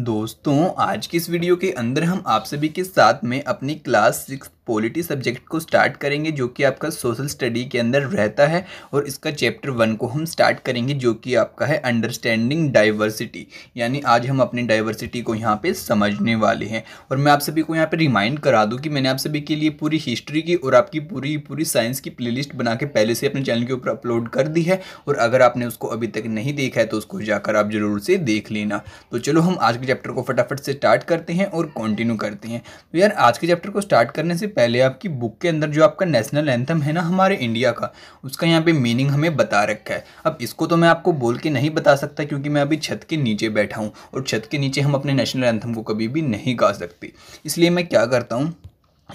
दोस्तों आज की इस वीडियो के अंदर हम आप सभी के साथ में अपनी क्लास सिक्स पॉलिटी सब्जेक्ट को स्टार्ट करेंगे जो कि आपका सोशल स्टडी के अंदर रहता है और इसका चैप्टर वन को हम स्टार्ट करेंगे जो कि आपका है अंडरस्टैंडिंग डाइवर्सिटी यानी आज हम अपनी डाइवर्सिटी को यहाँ पे समझने वाले हैं और मैं आप सभी को यहाँ पे रिमाइंड करा दूँ कि मैंने आप सभी के लिए पूरी हिस्ट्री की और आपकी पूरी पूरी साइंस की प्ले बना के पहले से अपने चैनल के ऊपर अपलोड कर दी है और अगर आपने उसको अभी तक नहीं देखा है तो उसको जाकर आप ज़रूर से देख लेना तो चलो हम आज के चैप्टर को फटाफट से स्टार्ट करते हैं और कंटिन्यू करते हैं तो यार आज के चैप्टर को स्टार्ट करने से पहले आपकी बुक के अंदर जो आपका नेशनल एंथम है ना हमारे इंडिया का उसका यहाँ पे मीनिंग हमें बता रखा है अब इसको तो मैं आपको बोल के नहीं बता सकता क्योंकि मैं अभी छत के नीचे बैठा हूँ और छत के नीचे हम अपने नेशनल एंथम को कभी भी नहीं गा सकते इसलिए मैं क्या करता हूँ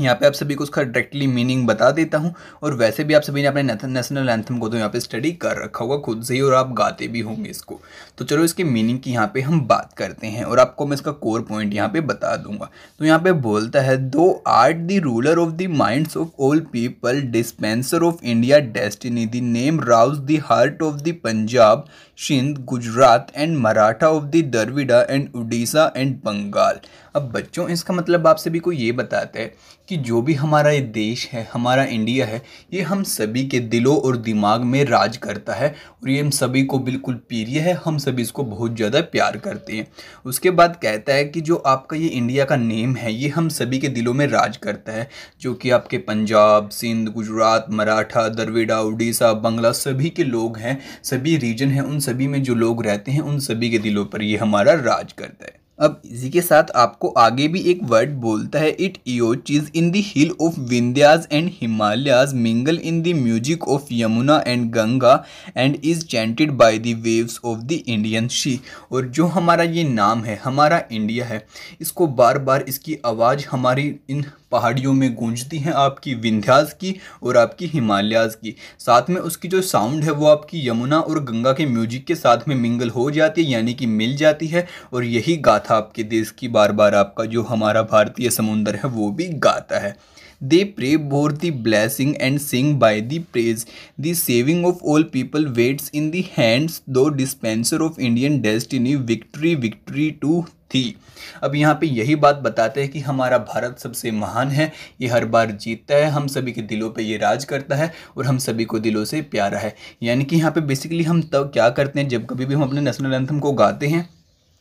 यहाँ पे आप सभी को उसका डायरेक्टली मीनिंग बता देता हूँ और वैसे भी आप सभी ने अपने नेशनल एंथम को तो यहाँ पे स्टडी कर रखा होगा खुद से ही और आप गाते भी होंगे इसको तो चलो इसके मीनिंग की यहाँ पे हम बात करते हैं और आपको मैं इसका कोर पॉइंट यहाँ पे बता दूंगा तो यहाँ पे बोलता है thou art the ruler of the mind of all people dispenser of India destiny the name rouse the heart of the Punjab Sindh Gujarat and Maratha of the Dravida and Orissa and Bengal अब बच्चों इसका मतलब आप सभी को ये बताता है कि जो भी हमारा ये देश है हमारा इंडिया है ये हम सभी के दिलों और दिमाग में राज करता है और ये हम सभी को बिल्कुल प्रिय है हम सभी इसको बहुत ज़्यादा प्यार करते हैं उसके बाद कहता है कि जो आपका ये इंडिया का नेम है ये हम सभी के दिलों में राज करता है जो कि आपके पंजाब सिंध गुजरात मराठा दरवेड़ा उड़ीसा बंगला सभी के लोग हैं सभी रीजन हैं उन सभी में जो लोग रहते हैं उन सभी के दिलों पर ये हमारा राज करता है अब इसी के साथ आपको आगे भी एक वर्ड बोलता है it is in the hill of Vindhyas and Himalayas mingle in the music of Yamuna and Ganga and is chanted by the waves of the Indian sea और जो हमारा ये नाम है हमारा इंडिया है इसको बार बार इसकी आवाज़ हमारी इन पहाड़ियों में गूंजती हैं आपकी विंध्यास की और आपकी हिमालयाज़ की साथ में उसकी जो साउंड है वो आपकी यमुना और गंगा के म्यूजिक के साथ में मिंगल हो जाती है यानी कि मिल जाती है और यही गाथा आपके देश की बार बार आपका जो हमारा भारतीय समुंदर है वो भी गाता है they pray for the blessing and sing by the praise the saving of all people waits in the hands thou dispenser of Indian destiny victory victory to thee अब यहाँ पे यही बात बताते हैं कि हमारा भारत सबसे महान है ये हर बार जीतता है हम सभी के दिलों पे ये राज करता है और हम सभी को दिलों से प्यारा है यानी कि यहाँ पे बेसिकली हम तब क्या करते हैं जब कभी भी हम अपने नेशनल एंथम को गाते हैं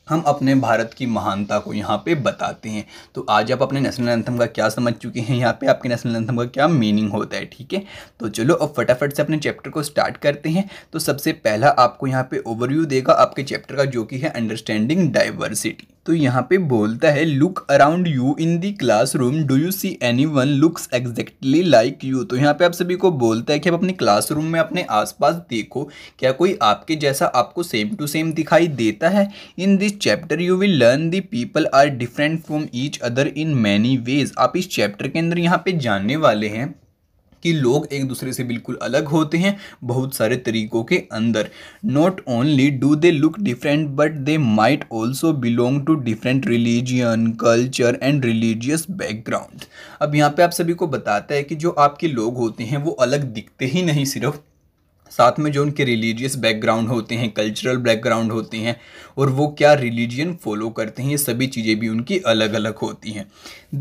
हम अपने भारत की महानता को यहाँ पे बताते हैं तो आज आप अपने नेशनल एंथम का क्या समझ चुके हैं यहाँ पे आपके नेशनल एंथम का क्या मीनिंग होता है ठीक है तो चलो अब फटाफट से अपने चैप्टर को स्टार्ट करते हैं तो सबसे पहला आपको यहाँ पे ओवरव्यू देगा आपके चैप्टर का जो कि है अंडरस्टैंडिंग डाइवर्सिटी तो यहाँ पे बोलता है look around you in the classroom do you see anyone looks exactly like you तो यहाँ पे आप सभी को बोलता है कि आप अपने क्लासरूम में अपने आसपास देखो क्या कोई आपके जैसा आपको सेम टू सेम दिखाई देता है in this chapter you will learn the people are different from each other in many ways आप इस चैप्टर के अंदर यहाँ पे जानने वाले हैं कि लोग एक दूसरे से बिल्कुल अलग होते हैं बहुत सारे तरीकों के अंदर not only do they look different but they might also belong to different religion culture and religious background अब यहाँ पे आप सभी को बताता है कि जो आपके लोग होते हैं वो अलग दिखते ही नहीं सिर्फ साथ में जो उनके रिलीजियस बैकग्राउंड होते हैं कल्चरल बैकग्राउंड होते हैं और वो क्या रिलीजियन फॉलो करते हैं ये सभी चीज़ें भी उनकी अलग अलग होती हैं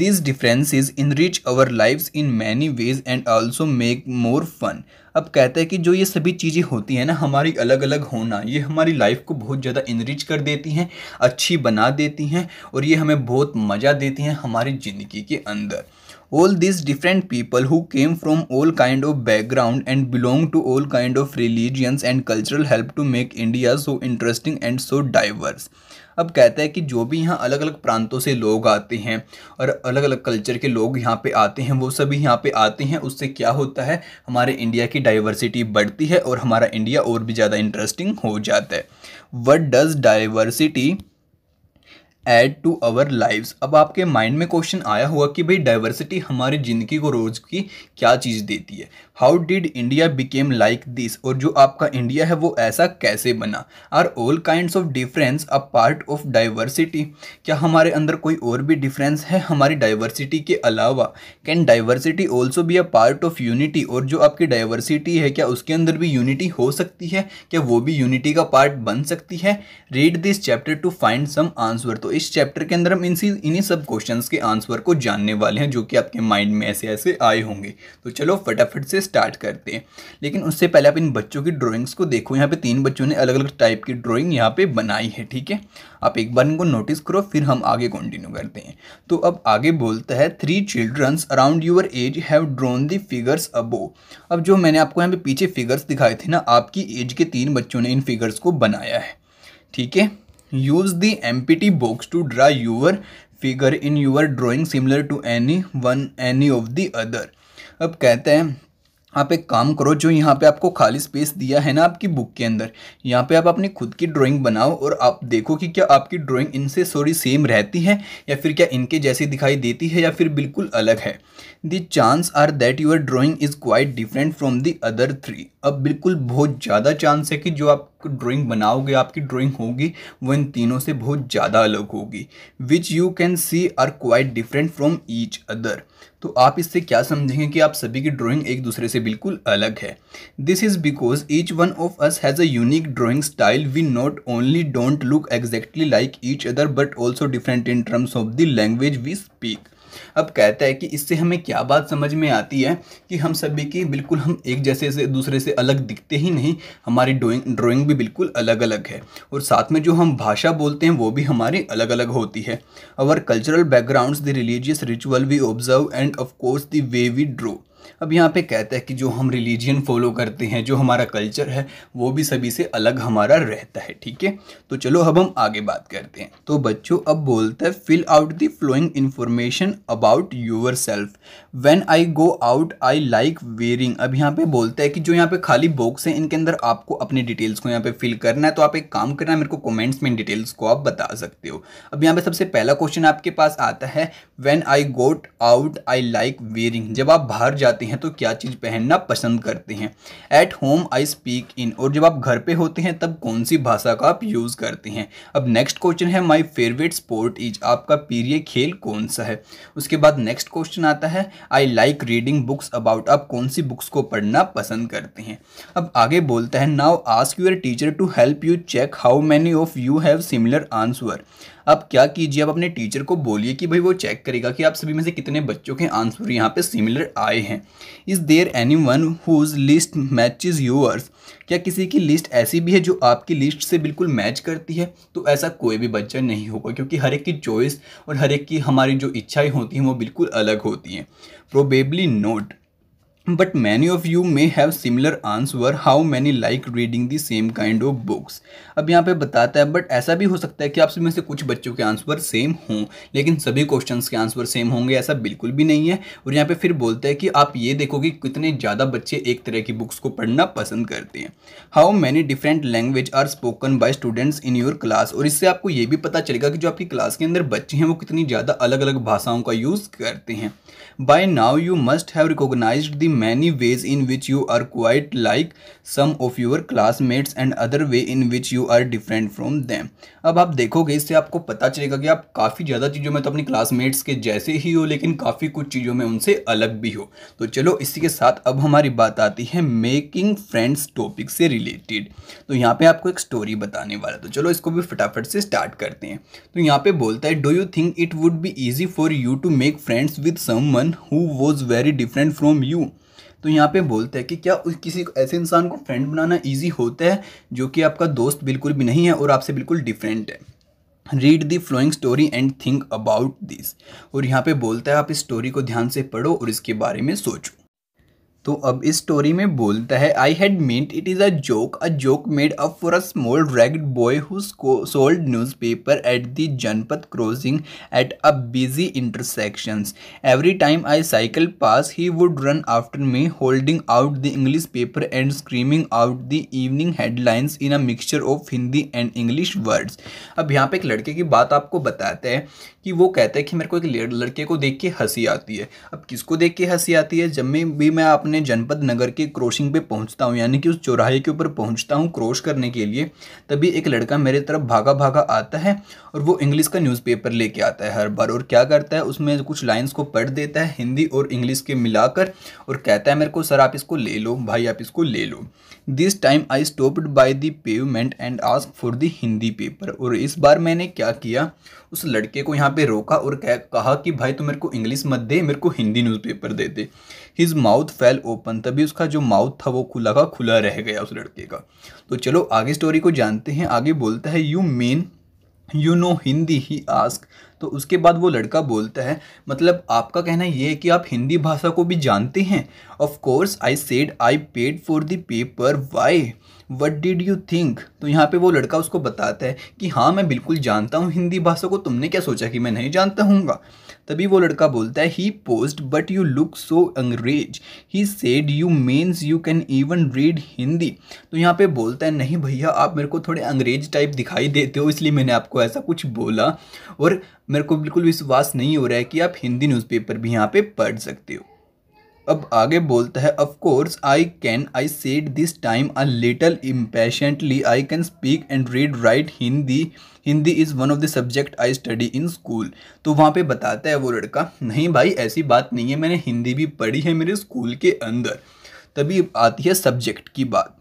this differences enrich our life in many ways and also make more fun अब कहते हैं कि जो ये सभी चीज़ें होती हैं ना हमारी अलग अलग होना ये हमारी लाइफ को बहुत ज़्यादा इनरिच कर देती हैं अच्छी बना देती हैं और ये हमें बहुत मज़ा देती हैं हमारी ज़िंदगी के अंदर all these different people who came from all kind of background and belong to all kind of religions and cultural help to make India so interesting and so diverse अब कहता है कि जो भी यहाँ अलग अलग प्रांतों से लोग आते हैं और अलग अलग कल्चर के लोग यहाँ पे आते हैं वो सभी यहाँ पे आते हैं उससे क्या होता है हमारे इंडिया की डाइवर्सिटी बढ़ती है और हमारा इंडिया और भी ज़्यादा इंटरेस्टिंग हो जाता है what does diversity add to our lives अब आपके माइंड में क्वेश्चन आया हुआ कि भाई डाइवर्सिटी हमारी ज़िंदगी को रोज़ की क्या चीज़ देती है how did India became like this और जो आपका इंडिया है वो ऐसा कैसे बना are all kind of difference a part of diversity क्या हमारे अंदर कोई और भी डिफरेंस है हमारी डाइवर्सिटी के अलावा कैन डाइवर्सिटी ऑल्सो भी अ पार्ट ऑफ यूनिटी और जो आपकी डाइवर्सिटी है क्या उसके अंदर भी यूनिटी हो सकती है क्या वो भी यूनिटी का पार्ट बन सकती है read this chapter to find some answer तो इस चैप्टर के अंदर हम इनसी इन्हीं सब क्वेश्चन के आंसर को जानने वाले हैं जो कि आपके माइंड में ऐसे ऐसे आए होंगे तो चलो फटाफट से स्टार्ट करते हैं लेकिन उससे पहले आप इन बच्चों की ड्राइंग्स को देखो यहाँ पे तीन बच्चों ने अलग अलग टाइप की ड्राइंग यहाँ पे बनाई है ठीक है आप एक बार इनको नोटिस करो फिर हम आगे कंटिन्यू करते हैं तो अब आगे बोलता है three childrens around your age have drawn the figures above अब जो मैंने आपको यहाँ पे पीछे फिगर्स दिखाए थे ना आपकी एज के तीन बच्चों ने इन फिगर्स को बनाया है ठीक है use empty books to draw your figure in your drawing similar to any one any of the other अब कहते हैं आप एक काम करो जो यहाँ पे आपको खाली स्पेस दिया है ना आपकी बुक के अंदर यहाँ पे आप अपनी खुद की ड्राइंग बनाओ और आप देखो कि क्या आपकी ड्राइंग इनसे सॉरी सेम रहती है या फिर क्या इनके जैसी दिखाई देती है या फिर बिल्कुल अलग है the chance are that your drawing is quite different from the other three अब बिल्कुल बहुत ज़्यादा चांस है कि जो आप ड्राइंग बनाओगे आपकी ड्राइंग होगी वो इन तीनों से बहुत ज़्यादा अलग होगी which you can see are quite different from each other तो आप इससे क्या समझेंगे कि आप सभी की ड्राइंग एक दूसरे से बिल्कुल अलग है this is because each one of us has a unique drawing style we not only don't look exactly like each other but also different in terms of the language we speak अब कहता है कि इससे हमें क्या बात समझ में आती है कि हम सभी की बिल्कुल हम एक जैसे से दूसरे से अलग दिखते ही नहीं हमारी ड्राइंग ड्रॉइंग भी बिल्कुल अलग अलग है और साथ में जो हम भाषा बोलते हैं वो भी हमारी अलग अलग होती है our cultural background the religious ritual we observe and of course course the way we draw अब यहाँ पे कहता है कि जो हम रिलीजियन फॉलो करते हैं जो हमारा कल्चर है वो भी सभी से अलग हमारा रहता है ठीक है तो चलो अब हम आगे बात करते हैं तो बच्चों अब बोलता है fill out the following information about yourself when I go out I like wearing अब यहाँ पे बोलता है कि जो यहाँ पे खाली बॉक्स है इनके अंदर आपको अपनी डिटेल्स को यहाँ पे फिल करना है तो आप एक काम करना है मेरे को कॉमेंट्स में डिटेल्स को आप बता सकते हो अब यहाँ पे सबसे पहला क्वेश्चन आपके पास आता है when I got out I like wearing जब आप बाहर जाते जाते हैं तो क्या चीज़ पहनना पसंद करते हैं at home I speak in और जब आप घर पे होते हैं तब कौन सी भाषा का आप यूज़ करते हैं अब नेक्स्ट क्वेश्चन है माई फेवरेट स्पोर्ट इज आपका प्रिय खेल कौन सा है उसके बाद नेक्स्ट क्वेश्चन आता है I like reading books about आप कौन सी बुक्स को पढ़ना पसंद करते हैं अब आगे बोलता है now ask your teacher to help you check how many of you have similar answer आप क्या कीजिए आप अपने टीचर को बोलिए कि भाई वो चेक करेगा कि आप सभी में से कितने बच्चों के आंसर यहाँ पे सिमिलर आए हैं हैं is there anyone whose list match is yours क्या किसी की लिस्ट ऐसी भी है जो आपकी लिस्ट से बिल्कुल मैच करती है तो ऐसा कोई भी बच्चा नहीं होगा क्योंकि हर एक की चॉइस और हर एक की हमारी जो इच्छाएं होती हैं वो बिल्कुल अलग होती हैं probably not but many of you may have similar answer how many like reading the same kind of books अब यहाँ पे बताता है बट ऐसा भी हो सकता है कि आप में से कुछ बच्चों के आंसर सेम हों लेकिन सभी क्वेश्चन के आंसर सेम होंगे ऐसा बिल्कुल भी नहीं है और यहाँ पे फिर बोलता है कि आप ये देखो कि कितने ज़्यादा बच्चे एक तरह की बुक्स को पढ़ना पसंद करते हैं how many different language are spoken by students in your class और इससे आपको ये भी पता चलेगा कि जो आपकी क्लास के अंदर बच्चे हैं वो कितनी ज़्यादा अलग अलग भाषाओं का यूज़ करते हैं by now you must have recognise the many ways in which you are quite like some of your classmates and other way in which you are different from them अब आप देखोगे इससे आपको पता चलेगा कि आप काफ़ी ज़्यादा चीज़ों में तो अपने क्लासमेट्स के जैसे ही हो लेकिन काफ़ी कुछ चीज़ों में उनसे अलग भी हो तो चलो इसी के साथ अब हमारी बात आती है मेकिंग फ्रेंड्स टॉपिक से रिलेटेड तो यहाँ पे आपको एक स्टोरी बताने वाला तो चलो इसको भी फटाफट से स्टार्ट करते हैं तो यहाँ पे बोलता है do you think it would be easy for you to make friends with someone who was very different from you तो यहाँ पे बोलते हैं कि क्या उस किसी ऐसे इंसान को फ्रेंड बनाना ईजी होता है जो कि आपका दोस्त बिल्कुल भी नहीं है और आपसे बिल्कुल डिफरेंट है read the flowing story and think about this और यहाँ पे बोलता है आप इस स्टोरी को ध्यान से पढ़ो और इसके बारे में सोचो तो अब इस स्टोरी में बोलता है I had meet it is a joke a joke made up for a small ragged boy who sold newspaper at the Janpath crossing at a busy intersections every time I cycle pass he would run after me holding out the English paper and screaming out the evening headlines in a mixture of Hindi and English words अब यहाँ पे एक लड़के की बात आपको बताते हैं कि वो कहते हैं कि मेरे को एक लड़के को देख के हंसी आती है अब किसको देख के हंसी आती है जब मैं भी मैं अपने अपने जनपद नगर के क्रॉसिंग पे पहुंचता हूँ यानी कि उस चौराहे के ऊपर पहुंचता हूँ क्रॉस करने के लिए तभी एक लड़का मेरे तरफ भागा भागा आता है और वो इंग्लिश का न्यूज़पेपर लेके आता है हर बार और क्या करता है उसमें कुछ लाइन्स को पढ़ देता है हिंदी और इंग्लिश के मिलाकर और कहता है मेरे को सर आप इसको ले लो भाई आप इसको ले लो this time I stopped by the pavement and ask for the Hindi paper और इस बार मैंने क्या किया उस लड़के को यहाँ पे रोका और कहा कि भाई तू मेरे को इंग्लिश मत दे मेरे को हिंदी न्यूज़पेपर दे दे हिज माउथ फेल ओपन तभी उसका जो माउथ था वो खुला का खुला रह गया उस लड़के का तो चलो आगे स्टोरी को जानते हैं आगे बोलता है you mean you know Hindi he ask तो उसके बाद वो लड़का बोलता है मतलब आपका कहना ये है कि आप हिंदी भाषा को भी जानते हैं of course I said I paid for the paper why what did you think तो यहाँ पे वो लड़का उसको बताता है कि हाँ मैं बिल्कुल जानता हूँ हिंदी भाषा को तुमने क्या सोचा कि मैं नहीं जानता हूँगा तभी वो लड़का बोलता है he paused but you look so angrez he said you means you can even read Hindi तो यहाँ पे बोलता है नहीं भैया आप मेरे को थोड़े अंग्रेज टाइप दिखाई देते हो इसलिए मैंने आपको ऐसा कुछ बोला और मेरे को बिल्कुल विश्वास नहीं हो रहा है कि आप हिंदी न्यूज़पेपर भी यहाँ पे पढ़ सकते हो अब आगे बोलता है of course I can I said this time a little impatiently I can speak and read write Hindi Hindi is one of the subject I study in school तो वहाँ पे बताता है वो लड़का नहीं भाई ऐसी बात नहीं है मैंने हिंदी भी पढ़ी है मेरे स्कूल के अंदर तभी आती है सब्जेक्ट की बात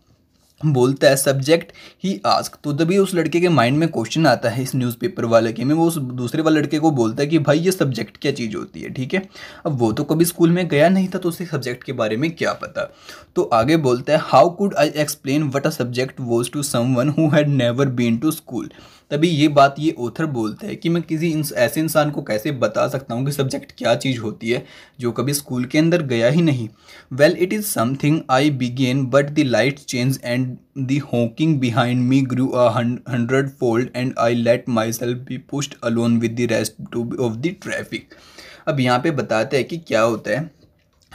बोलता है सब्जेक्ट ही आस्क तो तभी उस लड़के के माइंड में क्वेश्चन आता है इस न्यूज़पेपर वाले के में वो उस दूसरे वाले लड़के को बोलता है कि भाई ये सब्जेक्ट क्या चीज़ होती है ठीक है अब वो तो कभी स्कूल में गया नहीं था तो उसे सब्जेक्ट के बारे में क्या पता तो आगे बोलता है how could I explain what a subject was to someone who had never been to school तभी ये बात ये ऑथर बोलते हैं कि मैं किसी इंस, ऐसे इंसान को कैसे बता सकता हूँ कि सब्जेक्ट क्या चीज़ होती है जो कभी स्कूल के अंदर गया ही नहीं well it is something I begin but the light change and the honking behind me grew a hundred fold and I let myself be pushed along with the rest of the traffic अब यहाँ पे बताते हैं कि क्या होता है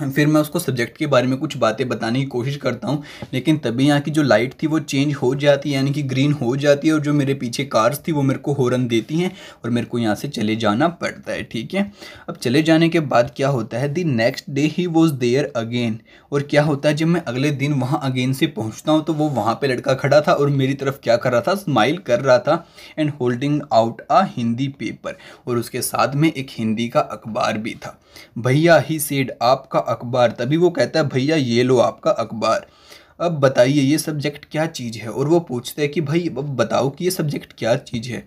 फिर मैं उसको सब्जेक्ट के बारे में कुछ बातें बताने की कोशिश करता हूँ लेकिन तभी यहाँ की जो लाइट थी वो चेंज हो जाती है यानी कि ग्रीन हो जाती है और जो मेरे पीछे कार्स थी वो मेरे को हॉर्न देती हैं और मेरे को यहाँ से चले जाना पड़ता है ठीक है अब चले जाने के बाद क्या होता है the next day he was there again और क्या होता है जब मैं अगले दिन वहाँ अगेन से पहुँचता हूँ तो वो वहाँ पर लड़का खड़ा था और मेरी तरफ क्या कर रहा था स्माइल कर रहा था and holding out a Hindi paper और उसके साथ में एक हिंदी का अखबार भी था भैया ही सेड आपका अखबार तभी वो कहता है भैया ये लो आपका अखबार अब बताइए ये सब्जेक्ट क्या चीज़ है और वो पूछते हैं कि भाई अब बताओ कि ये सब्जेक्ट क्या चीज़ है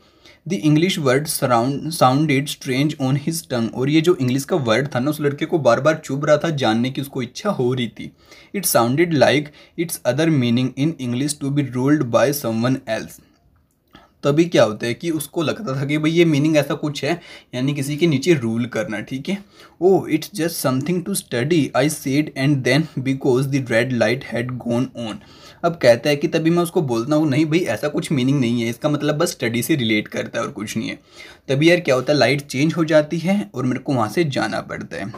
the English word surround sounded strange on his tongue और ये जो इंग्लिश का वर्ड था ना उस लड़के को बार बार चुभ रहा था जानने की उसको इच्छा हो रही थी it sounded like its other meaning in English to be ruled by someone else तभी क्या होता है कि उसको लगता था कि भाई ये मीनिंग ऐसा कुछ है यानी किसी के नीचे रूल करना ठीक है oh it's just something to study I said and then because the red light had gone on अब कहता है कि तभी मैं उसको बोलता हूँ नहीं भाई ऐसा कुछ मीनिंग नहीं है इसका मतलब बस स्टडी से रिलेट करता है और कुछ नहीं है तभी यार क्या होता है लाइट चेंज हो जाती है और मेरे को वहाँ से जाना पड़ता है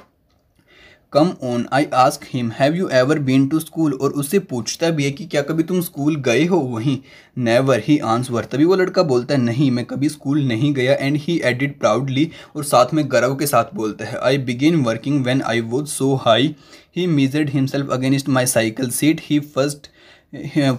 come on I ask him have you ever been to school और उससे पूछता भी है कि क्या कभी तुम स्कूल गए हो वहीं नेवर ही आंसवर तभी वो लड़का बोलता है नहीं मैं कभी स्कूल नहीं गया एंड ही एडिड प्राउडली और साथ में गर्व के साथ बोलता है I begin working when I would so high he measured himself against my cycle seat he first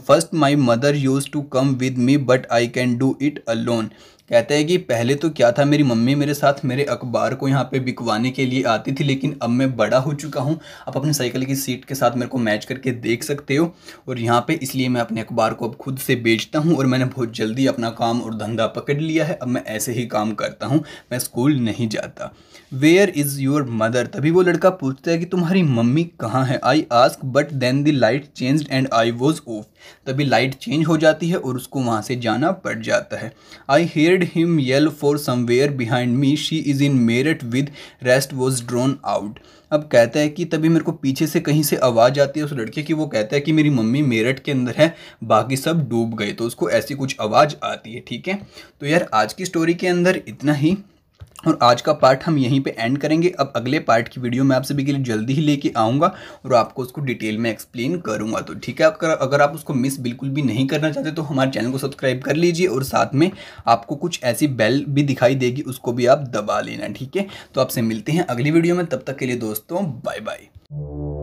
first my mother use to come with me but I can do it alone कहते हैं कि पहले तो क्या था मेरी mummy मेरे साथ मेरे अखबार को यहाँ पे बिकवाने के लिए आती थी लेकिन अब मैं बड़ा हो चुका हूँ आप अपनी साइकिल की सीट के साथ मेरे को मैच करके देख सकते हो और यहाँ पे इसलिए मैं अपने अखबार को अब खुद से बेचता हूँ और मैंने बहुत जल्दी अपना काम और धंधा पकड़ लिया है अब मैं ऐसे ही काम करता हूँ मैं स्कूल नहीं जाता वेयर इज़ योर मदर तभी वो लड़का पूछता है कि तुम्हारी मम्मी कहाँ है I ask but then the light change and I was off तभी लाइट चेंज हो जाती है और उसको वहाँ से जाना पड़ जाता है I heard him yell for somewhere behind me she is in Meerut with rest was drowned out अब कहता है कि तभी मेरे को पीछे से कहीं से आवाज़ आती है उस लड़के की वो कहता है कि मेरी मम्मी मेरठ के अंदर है बाकी सब डूब गए तो उसको ऐसी कुछ आवाज़ आती है ठीक है तो यार आज की स्टोरी के अंदर इतना ही और आज का पार्ट हम यहीं पे एंड करेंगे अब अगले पार्ट की वीडियो मैं आप सभी के लिए जल्दी ही लेके आऊँगा और आपको उसको डिटेल में एक्सप्लेन करूँगा तो ठीक है अगर अगर आप उसको मिस बिल्कुल भी नहीं करना चाहते तो हमारे चैनल को सब्सक्राइब कर लीजिए और साथ में आपको कुछ ऐसी बेल भी दिखाई देगी उसको भी आप दबा लेना ठीक है तो आपसे मिलते हैं अगली वीडियो में तब तक के लिए दोस्तों बाय बाय